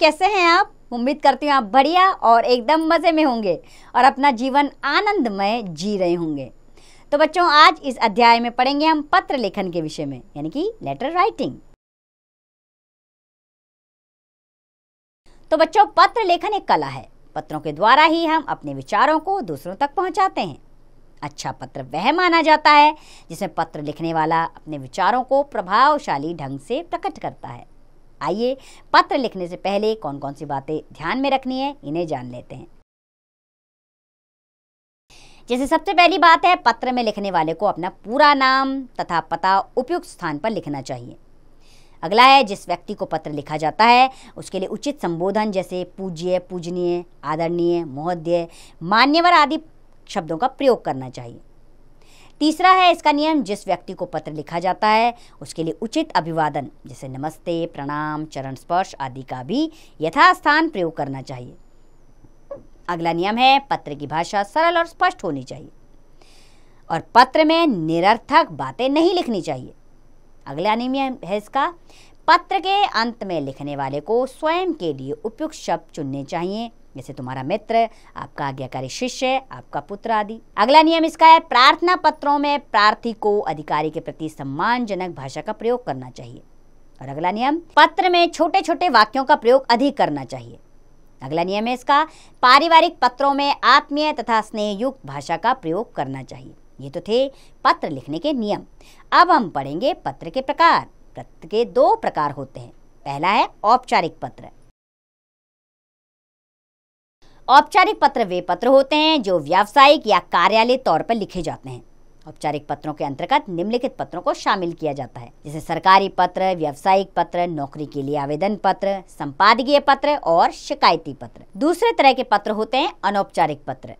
कैसे हैं आप उम्मीद करती हूँ आप बढ़िया और एकदम मज़े में होंगे और अपना जीवन आनंदमय जी रहे होंगे तो बच्चों आज इस अध्याय में पढ़ेंगे हम पत्र लेखन के विषय में यानी कि लेटर राइटिंग तो बच्चों पत्र लेखन एक कला है पत्रों के द्वारा ही हम अपने विचारों को दूसरों तक पहुंचाते हैं अच्छा पत्र वह माना जाता है जिसमें पत्र लिखने वाला अपने विचारों को प्रभावशाली ढंग से प्रकट करता है आइए पत्र लिखने से पहले कौन कौन सी बातें ध्यान में रखनी है इन्हें जान लेते हैं जैसे सबसे पहली बात है पत्र में लिखने वाले को अपना पूरा नाम तथा पता उपयुक्त स्थान पर लिखना चाहिए अगला है जिस व्यक्ति को पत्र लिखा जाता है उसके लिए उचित संबोधन जैसे पूज्य पूजनीय आदरणीय महोदय मान्यवर आदि शब्दों का प्रयोग करना चाहिए तीसरा है इसका नियम जिस व्यक्ति को पत्र लिखा जाता है उसके लिए उचित अभिवादन जैसे नमस्ते प्रणाम चरण स्पर्श आदि का भी यथास्थान प्रयोग करना चाहिए अगला नियम है पत्र की भाषा सरल और स्पष्ट होनी चाहिए और पत्र में निरर्थक बातें नहीं लिखनी चाहिए अगला नियम है इसका पत्र के अंत में लिखने वाले को स्वयं के लिए उपयुक्त शब्द चुनने चाहिए जैसे तुम्हारा मित्र आपका आज्ञाकारी शिष्य आपका पुत्र आदि अगला नियम इसका है प्रार्थना पत्रों में प्रार्थी को अधिकारी के प्रति सम्मानजनक भाषा का प्रयोग करना चाहिए और अगला नियम पत्र में छोटे छोटे वाक्यों का प्रयोग अधिक करना चाहिए अगला नियम है इसका पारिवारिक पत्रों में आत्मीय तथा स्नेहयुक्त भाषा का प्रयोग करना चाहिए ये तो थे पत्र लिखने के नियम अब हम पढ़ेंगे पत्र के प्रकार पत्र के दो प्रकार होते हैं पहला है औपचारिक पत्र औपचारिक पत्र वे पत्र होते हैं जो व्यावसायिक या कार्यालय तौर पर लिखे जाते हैं औपचारिक पत्रों के अंतर्गत निम्नलिखित पत्रों को शामिल किया जाता है जैसे सरकारी पत्र व्यावसायिक पत्र नौकरी के लिए आवेदन पत्र संपादकीय पत्र और शिकायती पत्र दूसरे तरह के पत्र होते हैं अनौपचारिक पत्र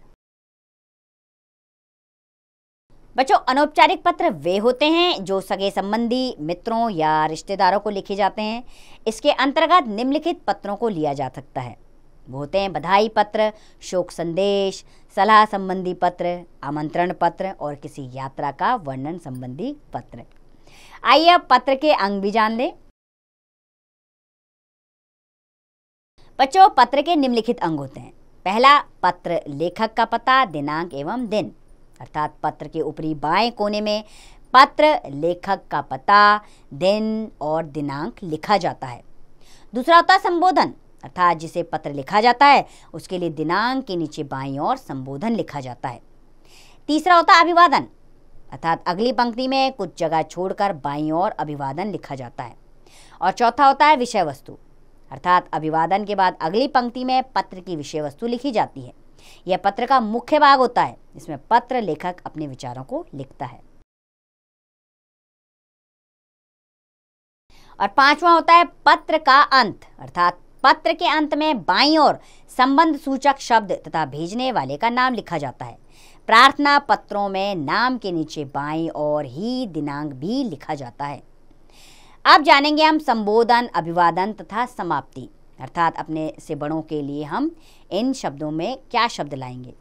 बच्चों अनौपचारिक पत्र वे होते हैं जो सगे संबंधी मित्रों या रिश्तेदारों को लिखे जाते हैं इसके अंतर्गत निम्नलिखित पत्रों को लिया जा सकता है वो होते हैं बधाई पत्र शोक संदेश सलाह संबंधी पत्र आमंत्रण पत्र और किसी यात्रा का वर्णन संबंधी पत्र आइए अब पत्र के अंग भी जान लें बच्चों पत्र के निम्नलिखित अंग होते हैं पहला पत्र लेखक का पता दिनांक एवं दिन अर्थात पत्र के ऊपरी बाएं कोने में पत्र लेखक का पता दिन और दिनांक लिखा जाता है दूसरा होता है संबोधन अर्थात जिसे पत्र लिखा जाता है उसके लिए दिनांक के नीचे बाई और संबोधन लिखा जाता है तीसरा होता है अभिवादन अर्थात अगली पंक्ति में कुछ जगह छोड़कर बाई और अभिवादन लिखा जाता है और चौथा होता है विषय वस्तु अर्थात अभिवादन के बाद अगली पंक्ति में पत्र की विषय वस्तु लिखी जाती है यह पत्र का मुख्य भाग होता है इसमें पत्र लेखक अपने विचारों को लिखता है और पांचवा होता है पत्र का अंत अर्थात पत्र के अंत में बाई और संबंध सूचक शब्द तथा भेजने वाले का नाम लिखा जाता है प्रार्थना पत्रों में नाम के नीचे बाई और ही दिनांक भी लिखा जाता है अब जानेंगे हम संबोधन अभिवादन तथा समाप्ति अर्थात अपने से बड़ों के लिए हम इन शब्दों में क्या शब्द लाएंगे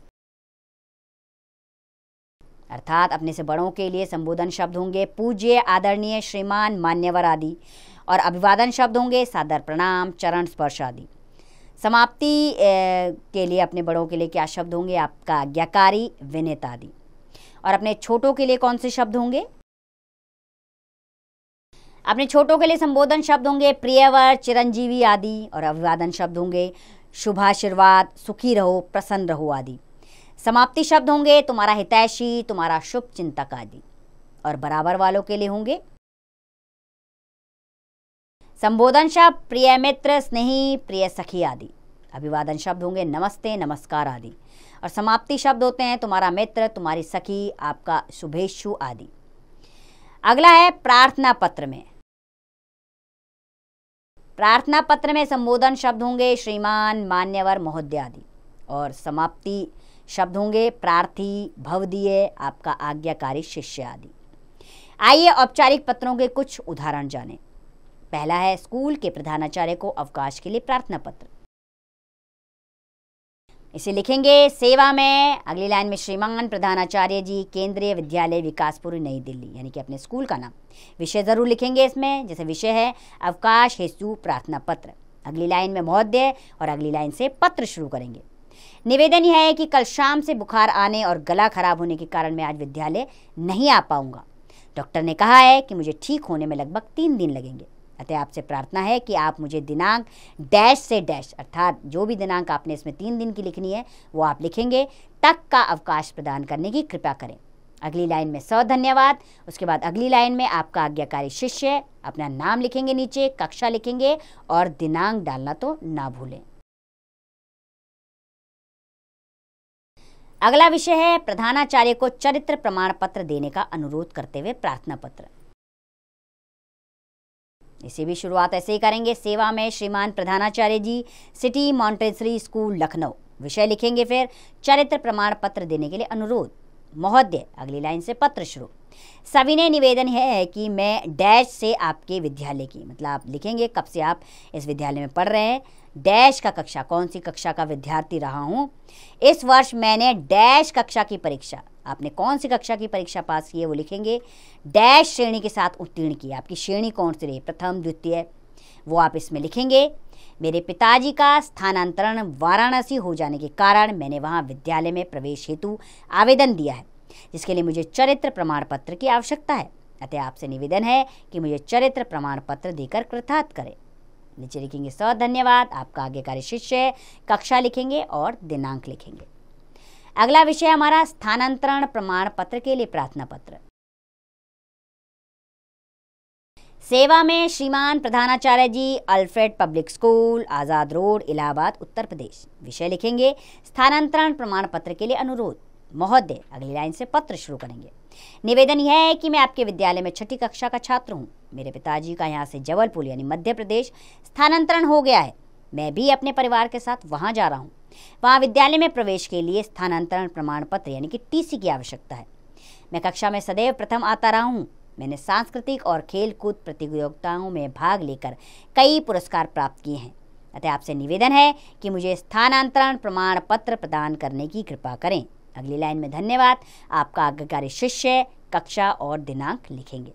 अर्थात अपने से बड़ों के लिए संबोधन शब्द होंगे पूज्य आदरणीय श्रीमान मान्यवर आदि और अभिवादन शब्द होंगे सादर प्रणाम चरण स्पर्श आदि समाप्ति के लिए अपने बड़ों के लिए क्या शब्द होंगे आपका आज्ञाकारी विनेता आदि और अपने छोटों के लिए कौन से शब्द होंगे अपने छोटों के लिए संबोधन शब्द होंगे प्रियवर चिरंजीवी आदि और अभिवादन शब्द होंगे शुभाशीर्वाद सुखी रहो प्रसन्न रहो आदि समाप्ति शब्द होंगे तुम्हारा हितैषी तुम्हारा शुभ चिंतक आदि और बराबर वालों के लिए होंगे संबोधन शब्द प्रिय मित्र स्नेही प्रिय सखी आदि अभिवादन शब्द होंगे नमस्ते नमस्कार आदि और समाप्ति शब्द होते हैं तुम्हारा मित्र तुम्हारी सखी आपका शुभेच्छु आदि अगला है प्रार्थना पत्र में प्रार्थना पत्र में संबोधन शब्द होंगे श्रीमान मान्यवर महोदयादि आदि और समाप्ति शब्द होंगे प्रार्थी भवदीय आपका आज्ञाकारी शिष्य आदि आइए औपचारिक पत्रों के कुछ उदाहरण जानें पहला है स्कूल के प्रधानाचार्य को अवकाश के लिए प्रार्थना पत्र इसे लिखेंगे सेवा में अगली लाइन में श्रीमान प्रधानाचार्य जी केंद्रीय विद्यालय विकासपुर नई दिल्ली यानी कि अपने स्कूल का नाम विषय ज़रूर लिखेंगे इसमें जैसे विषय है अवकाश हेतु प्रार्थना पत्र अगली लाइन में महोदय और अगली लाइन से पत्र शुरू करेंगे निवेदन यह है कि कल शाम से बुखार आने और गला खराब होने के कारण मैं आज विद्यालय नहीं आ पाऊंगा डॉक्टर ने कहा है कि मुझे ठीक होने में लगभग तीन दिन लगेंगे अतः आपसे प्रार्थना है कि आप मुझे दिनांक डैश से डैश अर्थात जो भी दिनांक आपने इसमें तीन दिन की लिखनी है वो आप लिखेंगे तक का अवकाश प्रदान करने की कृपा करें अगली लाइन में सौ धन्यवाद उसके बाद अगली लाइन में आपका आज्ञाकारी शिष्य अपना नाम लिखेंगे नीचे कक्षा लिखेंगे और दिनांक डालना तो ना भूलें अगला विषय है प्रधानाचार्य को चरित्र प्रमाण पत्र देने का अनुरोध करते हुए प्रार्थना पत्र इसी भी शुरुआत ऐसे ही करेंगे सेवा में श्रीमान प्रधानाचार्य जी सिटी मॉन्टेसरी स्कूल लखनऊ विषय लिखेंगे फिर चरित्र प्रमाण पत्र देने के लिए अनुरोध महोदय अगली लाइन से पत्र शुरू सविनय निवेदन है कि मैं डैश से आपके विद्यालय की मतलब आप लिखेंगे कब से आप इस विद्यालय में पढ़ रहे हैं डैश का कक्षा कौन सी कक्षा का विद्यार्थी रहा हूँ इस वर्ष मैंने डैश कक्षा की परीक्षा आपने कौन सी कक्षा की परीक्षा पास की है वो लिखेंगे डैश श्रेणी के साथ उत्तीर्ण की आपकी श्रेणी कौन सी रही प्रथम द्वितीय वो आप इसमें लिखेंगे मेरे पिताजी का स्थानांतरण वाराणसी हो जाने के कारण मैंने वहाँ विद्यालय में प्रवेश हेतु आवेदन दिया है जिसके लिए मुझे चरित्र प्रमाण पत्र की आवश्यकता है अतः आपसे निवेदन है कि मुझे चरित्र प्रमाण पत्र देकर कृथात करें नीचे लिखेंगे सौ धन्यवाद आपका आगे कार्य शिष्य है कक्षा लिखेंगे और दिनांक लिखेंगे अगला विषय हमारा स्थानांतरण प्रमाण पत्र के लिए प्रार्थना पत्र सेवा में श्रीमान प्रधानाचार्य जी Alfred public school Azad road Allahabad Uttar Pradesh विषय लिखेंगे स्थानांतरण प्रमाण पत्र के लिए अनुरोध महोदय अगली लाइन से पत्र शुरू करेंगे निवेदन यह है कि मैं आपके विद्यालय में छठी कक्षा का छात्र हूँ मेरे पिताजी का यहाँ से जबलपुर यानी मध्य प्रदेश स्थानांतरण हो गया है मैं भी अपने परिवार के साथ वहाँ जा रहा हूँ वहाँ विद्यालय में प्रवेश के लिए स्थानांतरण प्रमाण पत्र यानी कि टीसी की आवश्यकता है मैं कक्षा में सदैव प्रथम आता रहा हूँ मैंने सांस्कृतिक और खेलकूद प्रतियोगिताओं में भाग लेकर कई पुरस्कार प्राप्त किए हैं अतः आपसे निवेदन है कि मुझे स्थानांतरण प्रमाण पत्र प्रदान करने की कृपा करें अगली लाइन में धन्यवाद आपका आज्ञाकारी शिष्य कक्षा और दिनांक लिखेंगे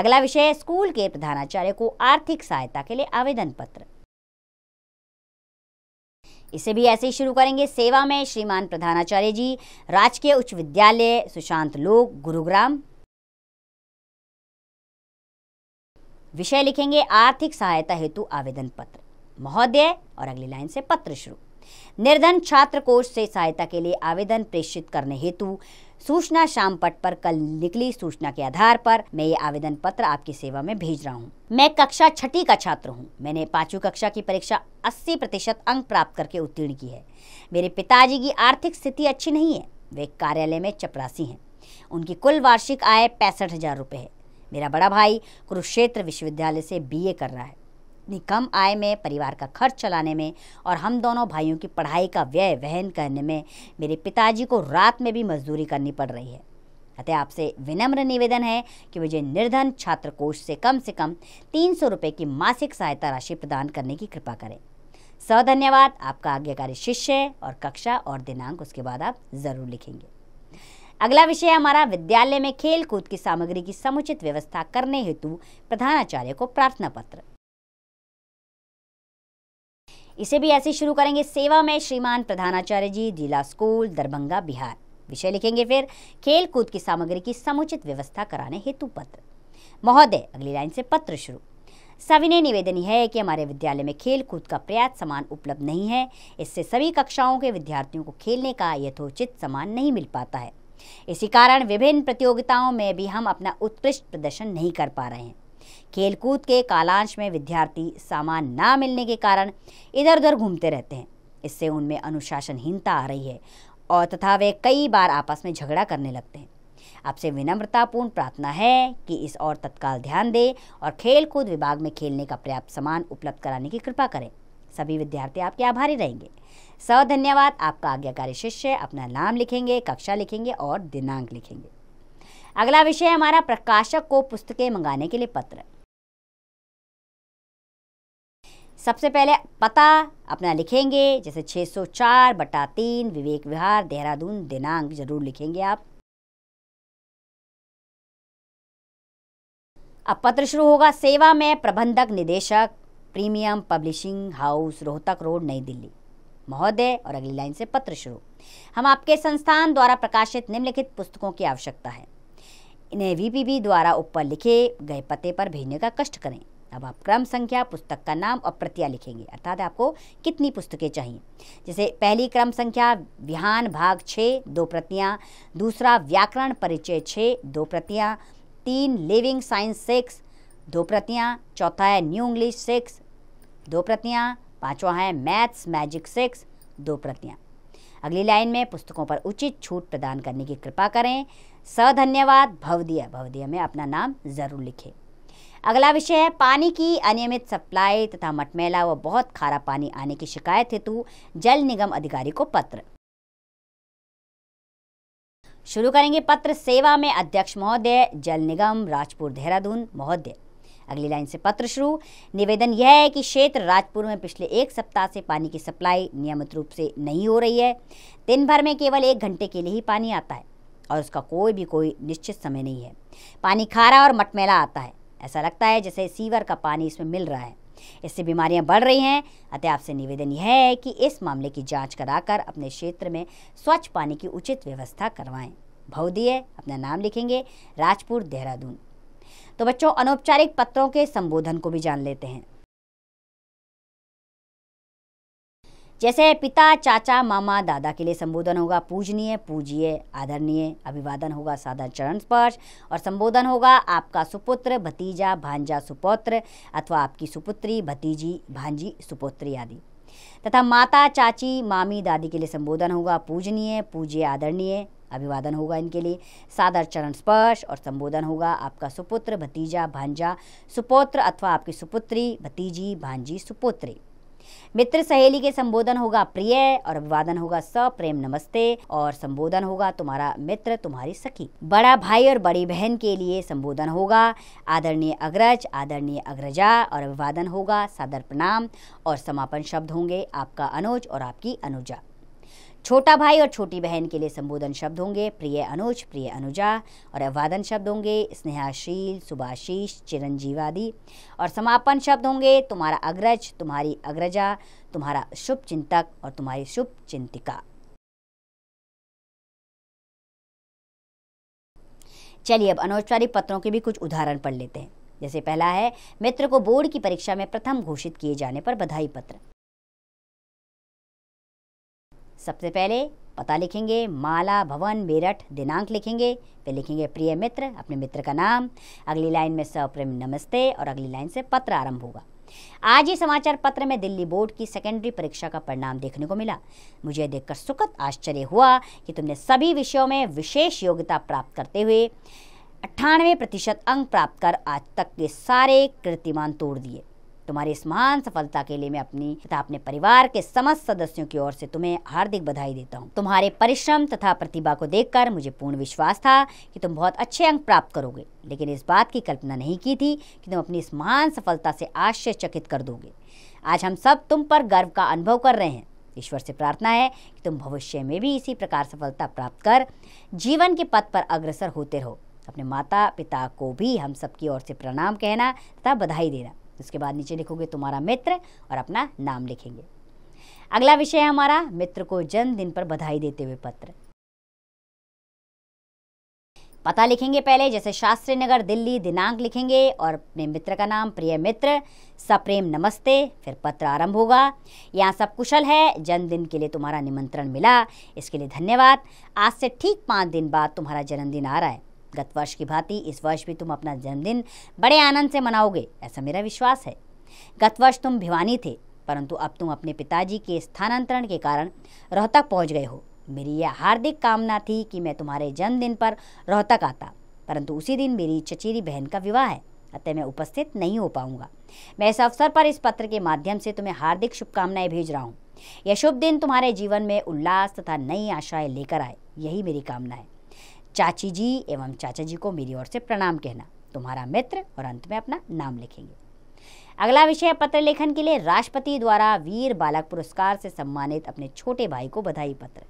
अगला विषय स्कूल के प्रधानाचार्य को आर्थिक सहायता के लिए आवेदन पत्र इसे भी ऐसे ही शुरू करेंगे सेवा में श्रीमान प्रधानाचार्य जी राजकीय उच्च विद्यालय सुशांत लोक गुरुग्राम विषय लिखेंगे आर्थिक सहायता हेतु आवेदन पत्र महोदय और अगली लाइन से पत्र शुरू निर्धन छात्र कोष से सहायता के लिए आवेदन प्रेषित करने हेतु सूचना शाम पट पर कल निकली सूचना के आधार पर मैं ये आवेदन पत्र आपकी सेवा में भेज रहा हूँ मैं कक्षा छठी का छात्र हूँ मैंने पांचवी कक्षा की परीक्षा 80 प्रतिशत अंक प्राप्त करके उत्तीर्ण की है मेरे पिताजी की आर्थिक स्थिति अच्छी नहीं है वे कार्यालय में चपरासी हैं उनकी कुल वार्षिक आय पैंसठ हजार रुपये है मेरा बड़ा भाई कुरुक्षेत्र विश्वविद्यालय से बी कर रहा है इतनी कम आय में परिवार का खर्च चलाने में और हम दोनों भाइयों की पढ़ाई का व्यय वहन करने में मेरे पिताजी को रात में भी मजदूरी करनी पड़ रही है अतः आपसे विनम्र निवेदन है कि मुझे निर्धन छात्र कोष से कम से कम तीन सौ रुपये की मासिक सहायता राशि प्रदान करने की कृपा करें सधन्यवाद आपका आज्ञाकारी शिष्य और कक्षा और दिनांक उसके बाद आप ज़रूर लिखेंगे अगला विषय हमारा विद्यालय में खेल कूद की सामग्री की समुचित व्यवस्था करने हेतु प्रधानाचार्य को प्रार्थना पत्र इसे भी ऐसे शुरू करेंगे सेवा में श्रीमान प्रधानाचार्य जी जिला स्कूल दरभंगा बिहार विषय लिखेंगे फिर खेल कूद की सामग्री की समुचित व्यवस्था कराने हेतु पत्र महोदय अगली लाइन से पत्र शुरू सविनय निवेदन है कि हमारे विद्यालय में खेल कूद का पर्याप्त सामान उपलब्ध नहीं है इससे सभी कक्षाओं के विद्यार्थियों को खेलने का यथोचित सामान नहीं मिल पाता है इसी कारण विभिन्न प्रतियोगिताओं में भी हम अपना उत्कृष्ट प्रदर्शन नहीं कर पा रहे हैं खेलकूद के कालांश में विद्यार्थी सामान ना मिलने के कारण इधर उधर घूमते रहते हैं इससे उनमें अनुशासनहीनता आ रही है और तथा वे कई बार आपस में झगड़ा करने लगते हैं आपसे विनम्रतापूर्ण प्रार्थना है कि इस और तत्काल ध्यान दें और खेलकूद विभाग में खेलने का पर्याप्त सामान उपलब्ध कराने की कृपा करें सभी विद्यार्थी आपके आभारी रहेंगे सौ धन्यवाद आपका आज्ञाकारी शिष्य अपना नाम लिखेंगे कक्षा लिखेंगे और दिनांक लिखेंगे अगला विषय हमारा प्रकाशक को पुस्तकें मंगाने के लिए पत्र सबसे पहले पता अपना लिखेंगे जैसे 604 बटा तीन विवेक विहार देहरादून दिनांक जरूर लिखेंगे आप अब पत्र शुरू होगा सेवा में प्रबंधक निदेशक premium publishing house Rohtak road New Delhi महोदय और अगली लाइन से पत्र शुरू हम आपके संस्थान द्वारा प्रकाशित निम्नलिखित पुस्तकों की आवश्यकता है इन्हें वीपीबी द्वारा ऊपर लिखे गए पते पर भेजने का कष्ट करें अब आप क्रम संख्या पुस्तक का नाम और प्रतियाँ लिखेंगे अर्थात आपको कितनी पुस्तकें चाहिए जैसे पहली क्रम संख्या विहान भाग छः दो प्रतियाँ दूसरा व्याकरण परिचय छः दो प्रतियाँ तीन लिविंग साइंस सिक्स दो प्रतियाँ चौथा है न्यू इंग्लिश सिक्स दो प्रतियाँ पाँचवा है मैथ्स मैजिक सिक्स दो प्रतियाँ अगली लाइन में पुस्तकों पर उचित छूट प्रदान करने की कृपा करें सधन्यवाद भवदिया भवदीय में अपना नाम ज़रूर लिखें अगला विषय है पानी की अनियमित सप्लाई तथा मटमैला व बहुत खारा पानी आने की शिकायत हेतु जल निगम अधिकारी को पत्र शुरू करेंगे पत्र सेवा में अध्यक्ष महोदय जल निगम राजपुर देहरादून महोदय अगली लाइन से पत्र शुरू निवेदन यह है कि क्षेत्र राजपुर में पिछले एक सप्ताह से पानी की सप्लाई नियमित रूप से नहीं हो रही है दिन भर में केवल एक घंटे के लिए ही पानी आता है और उसका कोई भी कोई निश्चित समय नहीं है पानी खारा और मटमैला आता है ऐसा लगता है जैसे सीवर का पानी इसमें मिल रहा है इससे बीमारियां बढ़ रही हैं अतः आपसे निवेदन यह है कि इस मामले की जांच कराकर अपने क्षेत्र में स्वच्छ पानी की उचित व्यवस्था करवाएं भवदीय अपना नाम लिखेंगे राजपुर देहरादून तो बच्चों अनौपचारिक पत्रों के संबोधन को भी जान लेते हैं जैसे पिता चाचा मामा दादा के लिए संबोधन होगा पूजनीय पूजिए आदरणीय अभिवादन होगा साधन चरण स्पर्श और संबोधन होगा आपका सुपुत्र भतीजा भांजा सुपौत्र अथवा आपकी सुपुत्री भतीजी भांजी सुपुत्री आदि तथा माता चाची मामी दादी के लिए संबोधन होगा पूजनीय पूज्य आदरणीय अभिवादन होगा इनके लिए सादर चरण स्पर्श और संबोधन होगा आपका सुपुत्र भतीजा भांजा सुपौत्र अथवा आपकी सुपुत्री भतीजी भांजी सुपुत्री मित्र सहेली के संबोधन होगा प्रिय और अभिवादन होगा सप्रेम नमस्ते और संबोधन होगा तुम्हारा मित्र तुम्हारी सखी बड़ा भाई और बड़ी बहन के लिए संबोधन होगा आदरणीय अग्रज आदरणीय अग्रजा और अभिवादन होगा सादर प्रणाम और समापन शब्द होंगे आपका अनुज और आपकी अनुजा छोटा भाई और छोटी बहन के लिए संबोधन शब्द होंगे प्रिय अनुज प्रिय अनुजा और अभिवादन शब्द होंगे स्नेहाशील सुभाशीष चिरंजीवादी और समापन शब्द होंगे तुम्हारा अग्रज तुम्हारी अग्रजा तुम्हारा शुभ चिंतक और तुम्हारी शुभ चिंतिका चलिए अब अनौपचारिक पत्रों के भी कुछ उदाहरण पढ़ लेते हैं जैसे पहला है मित्र को बोर्ड की परीक्षा में प्रथम घोषित किए जाने पर बधाई पत्र सबसे पहले पता लिखेंगे माला भवन मेरठ दिनांक लिखेंगे फिर लिखेंगे प्रिय मित्र अपने मित्र का नाम अगली लाइन में सप्रेम नमस्ते और अगली लाइन से पत्र आरंभ होगा आज ही समाचार पत्र में दिल्ली बोर्ड की सेकेंडरी परीक्षा का परिणाम देखने को मिला मुझे देखकर सुखद आश्चर्य हुआ कि तुमने सभी विषयों में विशेष योग्यता प्राप्त करते हुए अट्ठानवे प्रतिशत अंक प्राप्त कर आज तक के सारे कीर्तिमान तोड़ दिए तुम्हारी इस महान सफलता के लिए मैं अपनी तथा अपने परिवार के समस्त सदस्यों की ओर से तुम्हें हार्दिक बधाई देता हूँ तुम्हारे परिश्रम तथा प्रतिभा को देखकर मुझे पूर्ण विश्वास था कि तुम बहुत अच्छे अंक प्राप्त करोगे लेकिन इस बात की कल्पना नहीं की थी कि तुम अपनी इस महान सफलता से आश्चर्यचकित कर दोगे आज हम सब तुम पर गर्व का अनुभव कर रहे हैं ईश्वर से प्रार्थना है कि तुम भविष्य में भी इसी प्रकार सफलता प्राप्त कर जीवन के पथ पर अग्रसर होते रहो अपने माता पिता को भी हम सबकी ओर से प्रणाम कहना तथा बधाई देना उसके बाद नीचे लिखोगे तुम्हारा मित्र और अपना नाम लिखेंगे अगला विषय है हमारा मित्र को जन्मदिन पर बधाई देते हुए पत्र पता लिखेंगे पहले जैसे शास्त्री नगर दिल्ली दिनांक लिखेंगे और अपने मित्र का नाम प्रिय मित्र सप्रेम नमस्ते फिर पत्र आरंभ होगा यहाँ सब कुशल है जन्मदिन के लिए तुम्हारा निमंत्रण मिला इसके लिए धन्यवाद आज से ठीक पाँच दिन बाद तुम्हारा जन्मदिन आ रहा है गत वर्ष की भांति इस वर्ष भी तुम अपना जन्मदिन बड़े आनंद से मनाओगे ऐसा मेरा विश्वास है गत वर्ष तुम भिवानी थे परंतु अब तुम अपने पिताजी के स्थानांतरण के कारण रोहतक पहुंच गए हो मेरी यह हार्दिक कामना थी कि मैं तुम्हारे जन्मदिन पर रोहतक आता परंतु उसी दिन मेरी चचेरी बहन का विवाह है अतः मैं उपस्थित नहीं हो पाऊंगा मैं इस अवसर पर इस पत्र के माध्यम से तुम्हें हार्दिक शुभकामनाएं भेज रहा हूँ यह शुभ दिन तुम्हारे जीवन में उल्लास तथा नई आशाएं लेकर आए यही मेरी कामना है चाची जी एवं चाचा जी को मेरी ओर से प्रणाम कहना तुम्हारा मित्र और अंत में अपना नाम लिखेंगे अगला विषय पत्र लेखन के लिए राष्ट्रपति द्वारा वीर बालक पुरस्कार से सम्मानित अपने छोटे भाई को बधाई पत्र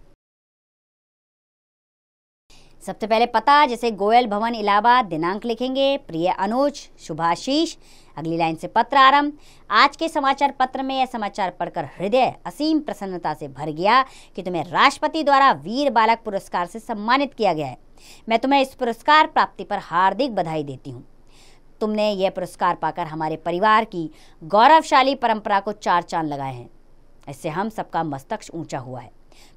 सबसे पहले पता जैसे गोयल भवन इलाहाबाद दिनांक लिखेंगे प्रिय अनुज शुभाशीष अगली लाइन से पत्र आरंभ आज के समाचार पत्र में यह समाचार पढ़कर हृदय असीम प्रसन्नता से भर गया कि तुम्हें राष्ट्रपति द्वारा वीर बालक पुरस्कार से सम्मानित किया गया है मैं तुम्हें इस पुरस्कार प्राप्ति पर हार्दिक बधाई देती हूँ तुमने यह पुरस्कार पाकर हमारे परिवार की गौरवशाली परंपरा को चार चांद लगाए हैं इससे हम सबका मस्तक ऊंचा हुआ है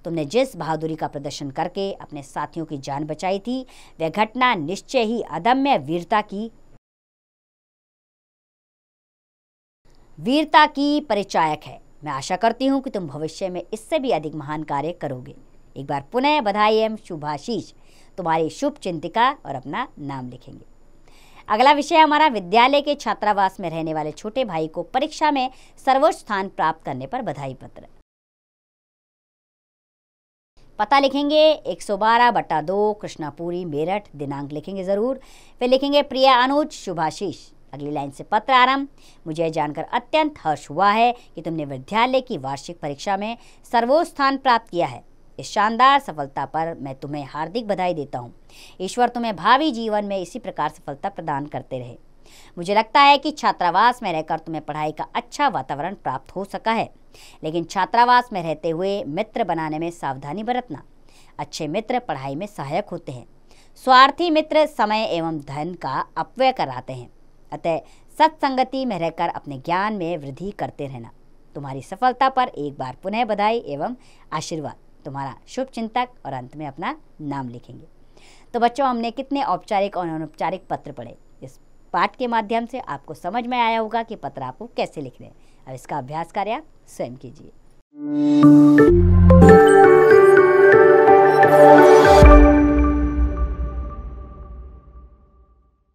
तुमने जिस बहादुरी का प्रदर्शन करके अपने साथियों की जान बचाई थी वह घटना निश्चय ही अदम्य वीरता की वीरता की परिचायक है मैं आशा करती हूँ कि तुम भविष्य में इससे भी अधिक महान कार्य करोगे एक बार पुनः बधाई एवं शुभाशीष तुम्हारी शुभ चिंतिका और अपना नाम लिखेंगे अगला विषय हमारा विद्यालय के छात्रावास में रहने वाले छोटे भाई को परीक्षा में सर्वोच्च स्थान प्राप्त करने पर बधाई पत्र पता लिखेंगे 112 सौ बारह बट्टा दो कृष्णापुरी मेरठ दिनांक लिखेंगे ज़रूर फिर लिखेंगे प्रिया अनुज शुभाशीष अगली लाइन से पत्र आरंभ मुझे जानकर अत्यंत हर्ष हुआ है कि तुमने विद्यालय की वार्षिक परीक्षा में सर्वोच्च स्थान प्राप्त किया है इस शानदार सफलता पर मैं तुम्हें हार्दिक बधाई देता हूँ ईश्वर तुम्हें भावी जीवन में इसी प्रकार सफलता प्रदान करते रहे मुझे लगता है कि छात्रावास में रहकर तुम्हें पढ़ाई का अच्छा वातावरण प्राप्त हो सका है लेकिन छात्रावास में रहते हुए मित्र बनाने में सावधानी बरतना अच्छे मित्र पढ़ाई में सहायक होते हैं स्वार्थी मित्र समय एवं धन का अपव्यय कराते हैं अतः सत्संगति में रहकर अपने ज्ञान में वृद्धि करते रहना तुम्हारी सफलता पर एक बार पुनः बधाई एवं आशीर्वाद तुम्हारा शुभ चिंतक और अंत में अपना नाम लिखेंगे तो बच्चों हमने कितने औपचारिक और अनौपचारिक पत्र पढ़े इस पाठ के माध्यम से आपको समझ में आया होगा कि पत्र आपको कैसे रहे हैं अब इसका अभ्यास कार्य आप स्वयं कीजिए